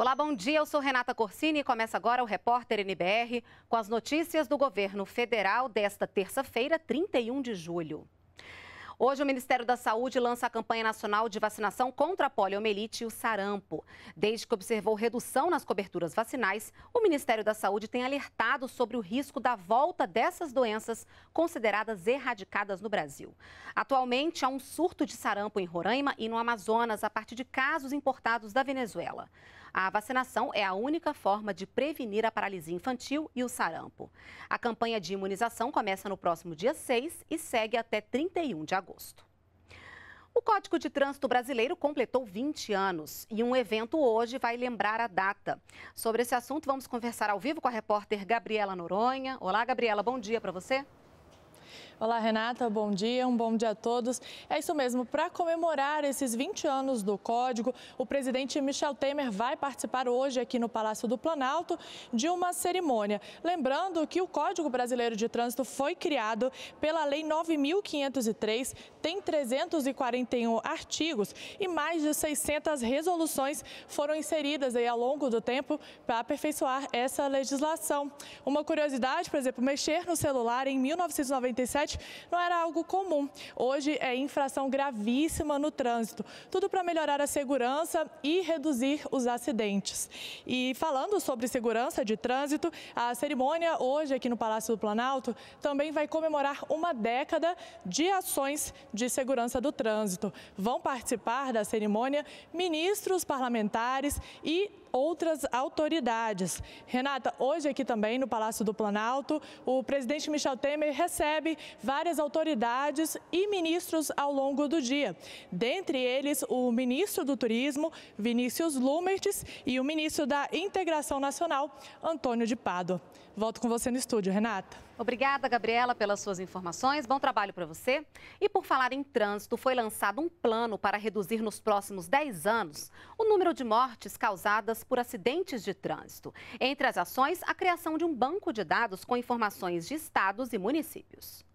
Olá, bom dia. Eu sou Renata Corsini e começa agora o Repórter NBR com as notícias do governo federal desta terça-feira, 31 de julho. Hoje, o Ministério da Saúde lança a campanha nacional de vacinação contra a poliomielite e o sarampo. Desde que observou redução nas coberturas vacinais, o Ministério da Saúde tem alertado sobre o risco da volta dessas doenças consideradas erradicadas no Brasil. Atualmente, há um surto de sarampo em Roraima e no Amazonas a partir de casos importados da Venezuela. A vacinação é a única forma de prevenir a paralisia infantil e o sarampo. A campanha de imunização começa no próximo dia 6 e segue até 31 de agosto. O Código de Trânsito Brasileiro completou 20 anos e um evento hoje vai lembrar a data. Sobre esse assunto, vamos conversar ao vivo com a repórter Gabriela Noronha. Olá, Gabriela, bom dia para você. Olá, Renata, bom dia, um bom dia a todos. É isso mesmo, para comemorar esses 20 anos do Código, o presidente Michel Temer vai participar hoje aqui no Palácio do Planalto de uma cerimônia. Lembrando que o Código Brasileiro de Trânsito foi criado pela Lei 9.503, tem 341 artigos e mais de 600 resoluções foram inseridas aí ao longo do tempo para aperfeiçoar essa legislação. Uma curiosidade, por exemplo, mexer no celular em 1997 não era algo comum. Hoje é infração gravíssima no trânsito. Tudo para melhorar a segurança e reduzir os acidentes. E falando sobre segurança de trânsito, a cerimônia hoje aqui no Palácio do Planalto também vai comemorar uma década de ações de segurança do trânsito. Vão participar da cerimônia ministros, parlamentares e outras autoridades. Renata, hoje aqui também no Palácio do Planalto, o presidente Michel Temer recebe várias autoridades e ministros ao longo do dia. Dentre eles, o ministro do Turismo, Vinícius Lumertes, e o ministro da Integração Nacional, Antônio de Pádua. Volto com você no estúdio, Renata. Obrigada, Gabriela, pelas suas informações. Bom trabalho para você. E por falar em trânsito, foi lançado um plano para reduzir nos próximos 10 anos o número de mortes causadas por acidentes de trânsito. Entre as ações, a criação de um banco de dados com informações de estados e municípios.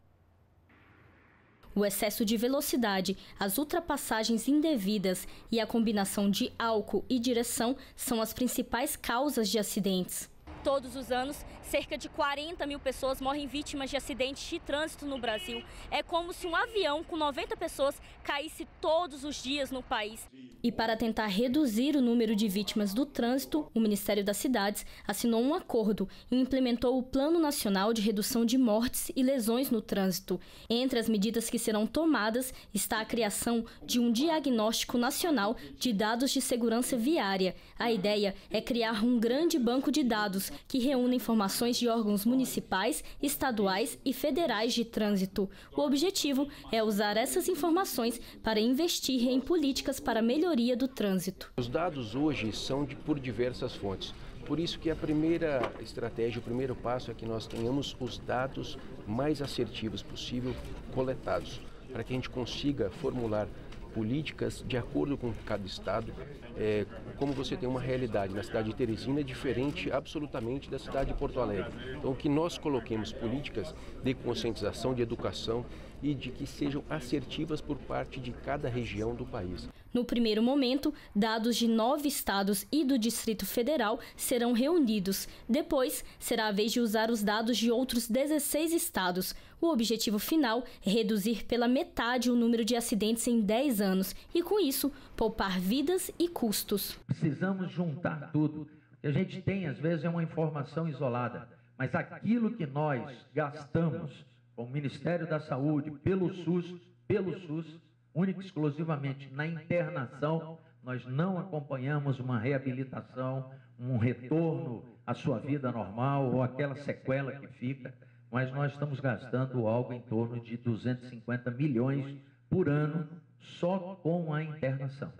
O excesso de velocidade, as ultrapassagens indevidas e a combinação de álcool e direção são as principais causas de acidentes. Todos os anos, cerca de 40 mil pessoas morrem vítimas de acidentes de trânsito no Brasil. É como se um avião com 90 pessoas caísse todos os dias no país. E para tentar reduzir o número de vítimas do trânsito, o Ministério das Cidades assinou um acordo e implementou o Plano Nacional de Redução de Mortes e Lesões no Trânsito. Entre as medidas que serão tomadas está a criação de um diagnóstico nacional de dados de segurança viária. A ideia é criar um grande banco de dados que reúna informações de órgãos municipais, estaduais e federais de trânsito. O objetivo é usar essas informações para investir em políticas para melhorar melhoria do trânsito. Os dados hoje são de, por diversas fontes. Por isso que a primeira estratégia, o primeiro passo é que nós tenhamos os dados mais assertivos possível coletados, para que a gente consiga formular políticas de acordo com cada estado. É, como você tem uma realidade na cidade de Teresina é diferente absolutamente da cidade de Porto Alegre. Então, que nós coloquemos políticas de conscientização, de educação e de que sejam assertivas por parte de cada região do país. No primeiro momento, dados de nove estados e do Distrito Federal serão reunidos. Depois, será a vez de usar os dados de outros 16 estados. O objetivo final é reduzir pela metade o número de acidentes em 10 anos e, com isso, poupar vidas e custos. Precisamos juntar tudo. O que a gente tem, às vezes, é uma informação isolada, mas aquilo que nós gastamos com o Ministério da Saúde, pelo SUS, pelo SUS única e exclusivamente na internação, nós não acompanhamos uma reabilitação, um retorno à sua vida normal ou aquela sequela que fica, mas nós estamos gastando algo em torno de 250 milhões por ano só com a internação.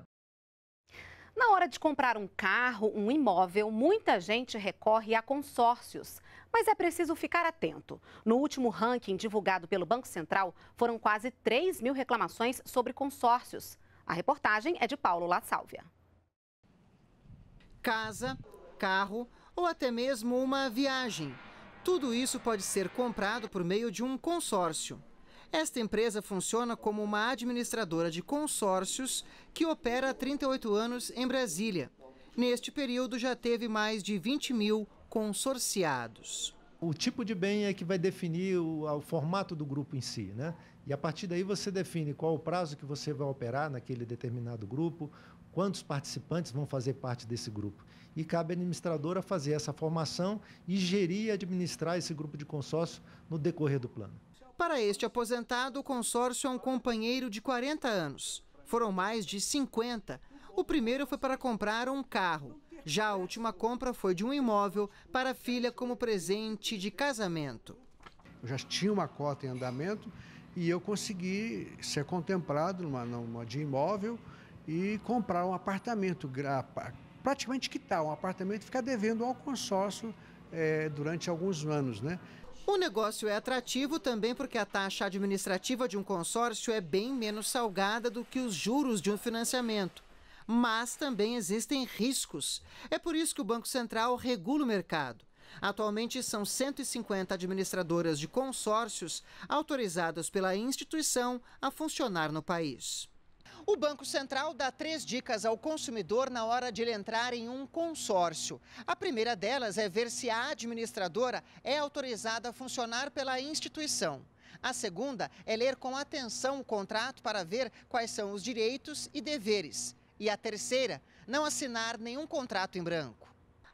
Na hora de comprar um carro, um imóvel, muita gente recorre a consórcios. Mas é preciso ficar atento. No último ranking divulgado pelo Banco Central, foram quase 3 mil reclamações sobre consórcios. A reportagem é de Paulo La Sálvia. Casa, carro ou até mesmo uma viagem. Tudo isso pode ser comprado por meio de um consórcio. Esta empresa funciona como uma administradora de consórcios que opera há 38 anos em Brasília. Neste período, já teve mais de 20 mil consorciados. O tipo de bem é que vai definir o, o formato do grupo em si, né? E a partir daí você define qual o prazo que você vai operar naquele determinado grupo, quantos participantes vão fazer parte desse grupo. E cabe à administradora fazer essa formação e gerir e administrar esse grupo de consórcio no decorrer do plano. Para este aposentado, o consórcio é um companheiro de 40 anos. Foram mais de 50. O primeiro foi para comprar um carro. Já a última compra foi de um imóvel para a filha como presente de casamento. Eu já tinha uma cota em andamento e eu consegui ser contemplado numa, numa de imóvel e comprar um apartamento, praticamente quitar um apartamento e ficar devendo ao consórcio é, durante alguns anos, né? O negócio é atrativo também porque a taxa administrativa de um consórcio é bem menos salgada do que os juros de um financiamento. Mas também existem riscos. É por isso que o Banco Central regula o mercado. Atualmente são 150 administradoras de consórcios autorizadas pela instituição a funcionar no país. O Banco Central dá três dicas ao consumidor na hora de ele entrar em um consórcio. A primeira delas é ver se a administradora é autorizada a funcionar pela instituição. A segunda é ler com atenção o contrato para ver quais são os direitos e deveres. E a terceira, não assinar nenhum contrato em branco.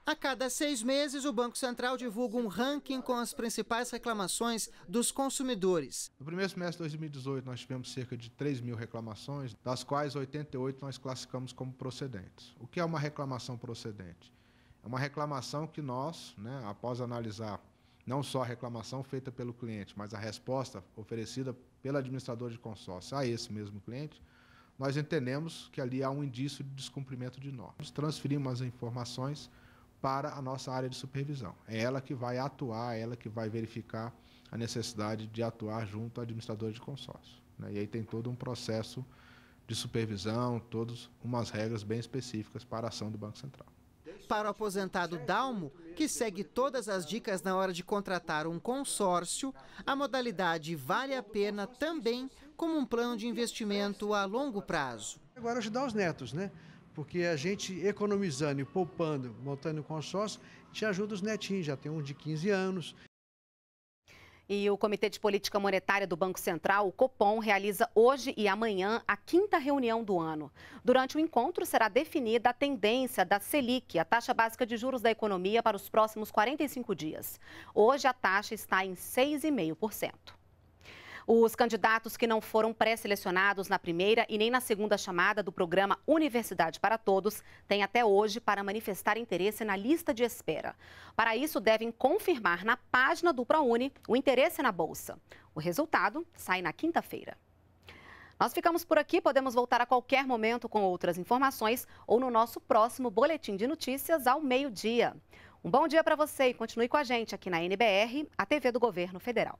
A cada seis meses, o Banco Central divulga um ranking com as principais reclamações dos consumidores. No primeiro semestre de 2018, nós tivemos cerca de 3 mil reclamações, das quais 88 nós classificamos como procedentes. O que é uma reclamação procedente? É uma reclamação que nós, né, após analisar não só a reclamação feita pelo cliente, mas a resposta oferecida pelo administrador de consórcio a esse mesmo cliente, nós entendemos que ali há um indício de descumprimento de normas. Transferimos as informações para a nossa área de supervisão. É ela que vai atuar, é ela que vai verificar a necessidade de atuar junto ao administrador de consórcio. Né? E aí tem todo um processo de supervisão, todas umas regras bem específicas para a ação do Banco Central. Para o aposentado Dalmo, que segue todas as dicas na hora de contratar um consórcio, a modalidade vale a pena também como um plano de investimento a longo prazo. Agora ajudar os netos, né? Porque a gente economizando e poupando, montando um consórcio, te ajuda os netinhos, já tem um de 15 anos, e o Comitê de Política Monetária do Banco Central, o Copom, realiza hoje e amanhã a quinta reunião do ano. Durante o encontro será definida a tendência da Selic, a taxa básica de juros da economia, para os próximos 45 dias. Hoje a taxa está em 6,5%. Os candidatos que não foram pré-selecionados na primeira e nem na segunda chamada do programa Universidade para Todos têm até hoje para manifestar interesse na lista de espera. Para isso, devem confirmar na página do ProUni o interesse na bolsa. O resultado sai na quinta-feira. Nós ficamos por aqui, podemos voltar a qualquer momento com outras informações ou no nosso próximo boletim de notícias ao meio-dia. Um bom dia para você e continue com a gente aqui na NBR, a TV do Governo Federal.